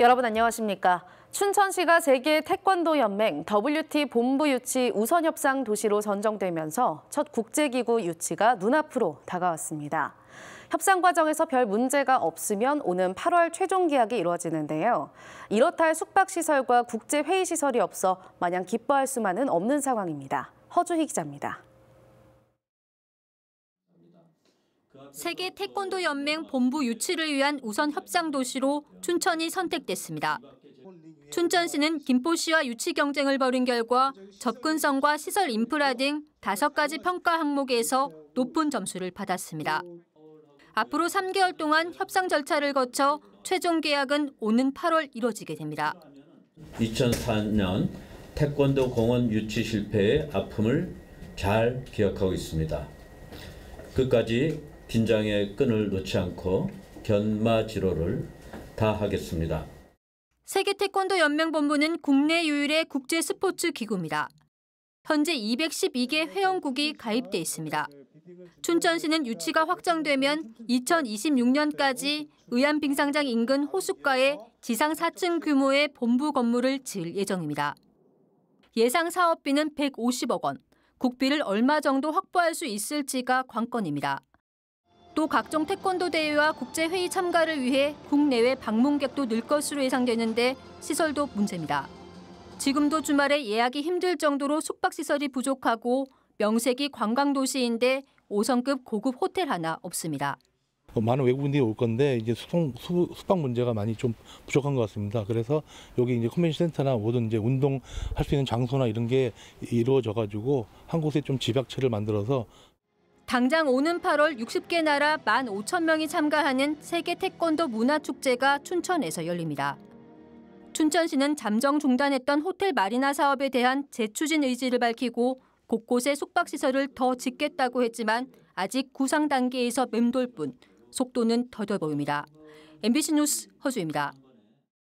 여러분 안녕하십니까? 춘천시가 세계 태권도 연맹 WT 본부 유치 우선 협상 도시로 선정되면서 첫 국제기구 유치가 눈앞으로 다가왔습니다. 협상 과정에서 별 문제가 없으면 오는 8월 최종 계약이 이루어지는데요. 이렇다 할 숙박시설과 국제회의시설이 없어 마냥 기뻐할 수만은 없는 상황입니다. 허주희 기자입니다. 세계 태권도 연맹 본부 유치를 위한 우선 협상 도시로 춘천이 선택됐습니다. 춘천시는 김포시와 유치 경쟁을 벌인 결과 접근성과 시설 인프라 등 다섯 가지 평가 항목에서 높은 점수를 받았습니다. 앞으로 3개월 동안 협상 절차를 거쳐 최종 계약은 오는 8월 이루어지게 됩니다. 2004년 태권도 공원 유치 실패의 아픔을 잘 기억하고 있습니다. 끝까지 긴장의 끈을 놓지 않고 견마지로를 다하겠습니다. 세계 태권도 연맹 본부는 국내 유일의 국제 스포츠 기구입니다. 현재 212개 회원국이 가입돼 있습니다. 춘천시는 유치가 확정되면 2026년까지 의암빙상장 인근 호숫가에 지상 4층 규모의 본부 건물을 지을 예정입니다. 예상 사업비는 150억 원, 국비를 얼마 정도 확보할 수 있을지가 관건입니다. 또 각종 태권도 대회와 국제회의 참가를 위해 국내외 방문객도 늘 것으로 예상되는데 시설도 문제입니다. 지금도 주말에 예약이 힘들 정도로 숙박시설이 부족하고 명색이 관광도시인데 5성급 고급 호텔 하나 없습니다. 어, 많은 외국인들이 올 건데 이제 수송, 수, 숙박 문제가 많이 좀 부족한 것 같습니다. 그래서 여기 이제 컨벤션 센터나 모든 이제 운동할 수 있는 장소나 이런 게 이루어져 가지고 한 곳에 좀 집약체를 만들어서 당장 오는 8월 60개 나라 1만 5천 명이 참가하는 세계 태권도 문화축제가 춘천에서 열립니다. 춘천시는 잠정 중단했던 호텔 마리나 사업에 대한 재추진 의지를 밝히고 곳곳에 숙박시설을 더 짓겠다고 했지만 아직 구상 단계에서 맴돌 뿐 속도는 더뎌 보입니다. MBC 뉴스 허수입니다.